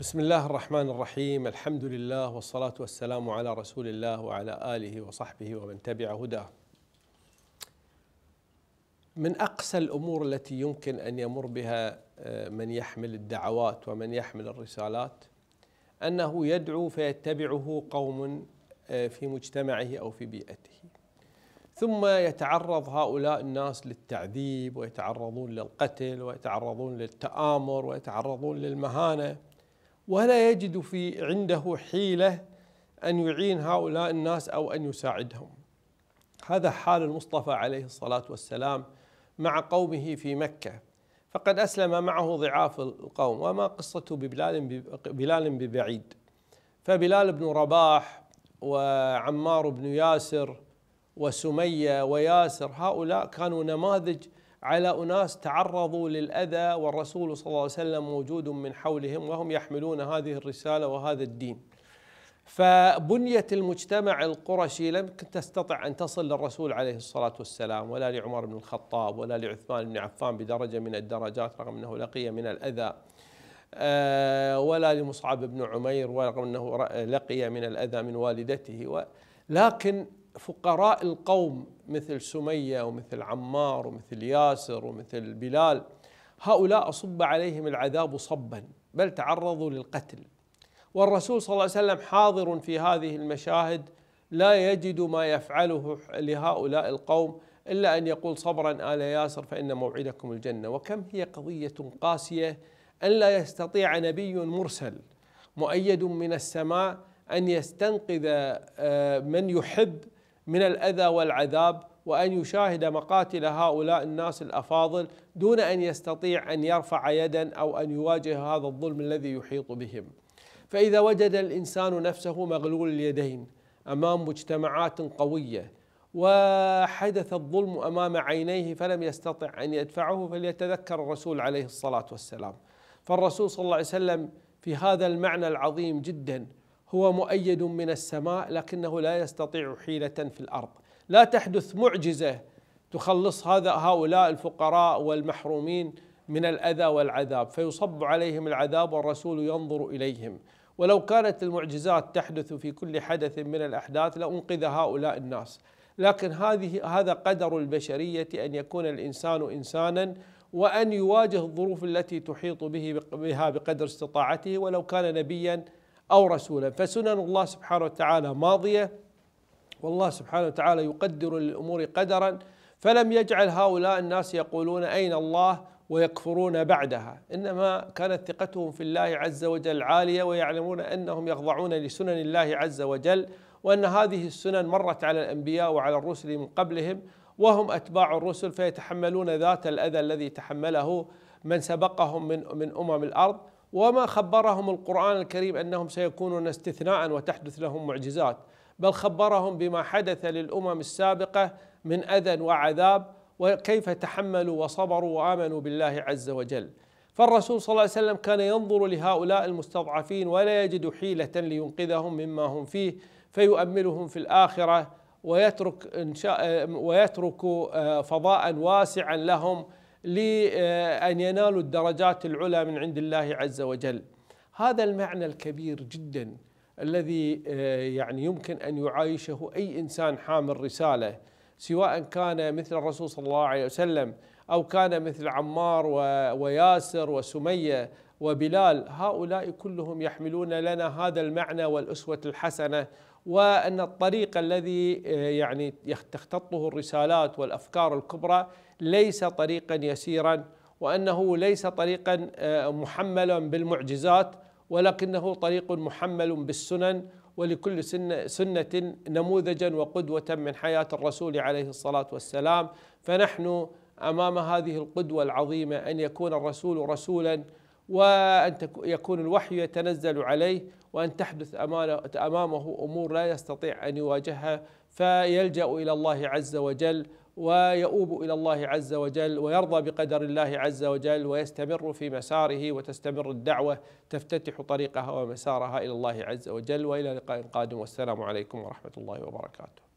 بسم الله الرحمن الرحيم الحمد لله والصلاة والسلام على رسول الله وعلى آله وصحبه ومن تبع هداه من أقسى الأمور التي يمكن أن يمر بها آه، من يحمل الدعوات ومن يحمل الرسالات أنه يدعو فيتبعه قوم آه، في مجتمعه أو في بيئته ثم يتعرض هؤلاء الناس للتعذيب ويتعرضون للقتل ويتعرضون للتآمر ويتعرضون للمهانة ولا يجد في عنده حيلة أن يعين هؤلاء الناس أو أن يساعدهم هذا حال المصطفى عليه الصلاة والسلام مع قومه في مكة فقد أسلم معه ضعاف القوم وما قصته ببلال, بلال ببعيد فبلال بن رباح وعمار بن ياسر وسمية وياسر هؤلاء كانوا نماذج على أناس تعرضوا للأذى والرسول صلى الله عليه وسلم موجود من حولهم وهم يحملون هذه الرسالة وهذا الدين فبنية المجتمع القرشي لم تستطع أن تصل للرسول عليه الصلاة والسلام ولا لعمر بن الخطاب ولا لعثمان بن عفان بدرجة من الدرجات رغم أنه لقي من الأذى آه، ولا لمصعب بن عمير ورغم أنه لقي من الأذى من والدته لكن فقراء القوم مثل سميه ومثل عمار ومثل ياسر ومثل بلال هؤلاء صب عليهم العذاب صبا بل تعرضوا للقتل والرسول صلى الله عليه وسلم حاضر في هذه المشاهد لا يجد ما يفعله لهؤلاء القوم الا ان يقول صبرا ال ياسر فان موعدكم الجنه وكم هي قضيه قاسيه ان لا يستطيع نبي مرسل مؤيد من السماء ان يستنقذ آه، من يحب من الاذى والعذاب وان يشاهد مقاتل هؤلاء الناس الافاضل دون ان يستطيع ان يرفع يدا او ان يواجه هذا الظلم الذي يحيط بهم. فاذا وجد الانسان نفسه مغلول اليدين امام مجتمعات قويه وحدث الظلم امام عينيه فلم يستطع ان يدفعه فليتذكر الرسول عليه الصلاه والسلام. فالرسول صلى الله عليه وسلم في هذا المعنى العظيم جدا هو مؤيد من السماء لكنه لا يستطيع حيلة في الأرض لا تحدث معجزة تخلص هذا هؤلاء الفقراء والمحرومين من الأذى والعذاب فيصب عليهم العذاب والرسول ينظر إليهم ولو كانت المعجزات تحدث في كل حدث من الأحداث لأنقذ هؤلاء الناس لكن هذه هذا قدر البشرية أن يكون الإنسان إنسانا وأن يواجه الظروف التي تحيط به بها بقدر استطاعته ولو كان نبيا أو رسولا فسنن الله سبحانه وتعالى ماضية والله سبحانه وتعالى يقدر للأمور قدرا فلم يجعل هؤلاء الناس يقولون أين الله ويكفرون بعدها إنما كانت ثقتهم في الله عز وجل عالية ويعلمون أنهم يخضعون لسنن الله عز وجل وأن هذه السنن مرت على الأنبياء وعلى الرسل من قبلهم وهم أتباع الرسل فيتحملون ذات الأذى الذي تحمله من سبقهم من من أمم الأرض وما خبرهم القرآن الكريم أنهم سيكونون استثناء وتحدث لهم معجزات بل خبرهم بما حدث للأمم السابقة من أذى وعذاب وكيف تحملوا وصبروا وآمنوا بالله عز وجل فالرسول صلى الله عليه وسلم كان ينظر لهؤلاء المستضعفين ولا يجد حيلة لينقذهم مما هم فيه فيؤملهم في الآخرة ويترك, إنشاء ويترك آه، فضاء واسعا لهم لأن ينالوا الدرجات العلى من عند الله عز وجل هذا المعنى الكبير جدا الذي آه، يعني يمكن أن يعايشه أي إنسان حامل رسالة سواء كان مثل الرسول صلى الله عليه وسلم أو كان مثل عمار وياسر وسمية وبلال هؤلاء كلهم يحملون لنا هذا المعنى والأسوة الحسنة وأن الطريق الذي آه، يعني تختطه الرسالات والأفكار الكبرى ليس طريقا يسيرا وأنه ليس طريقا آه، محملا بالمعجزات ولكنه طريق محمل بالسنن ولكل سنة, سنة نموذجا وقدوة من حياة الرسول عليه الصلاة والسلام فنحن أمام هذه القدوة العظيمة أن يكون الرسول رسولا وأن يكون الوحي يتنزل عليه وأن تحدث أمامه أمور لا يستطيع أن يواجهها فيلجأ إلى الله عز وجل ويؤوب إلى الله عز وجل ويرضى بقدر الله عز وجل ويستمر في مساره وتستمر الدعوة تفتتح طريقها ومسارها إلى الله عز وجل وإلى لقاء قادم والسلام عليكم ورحمة الله وبركاته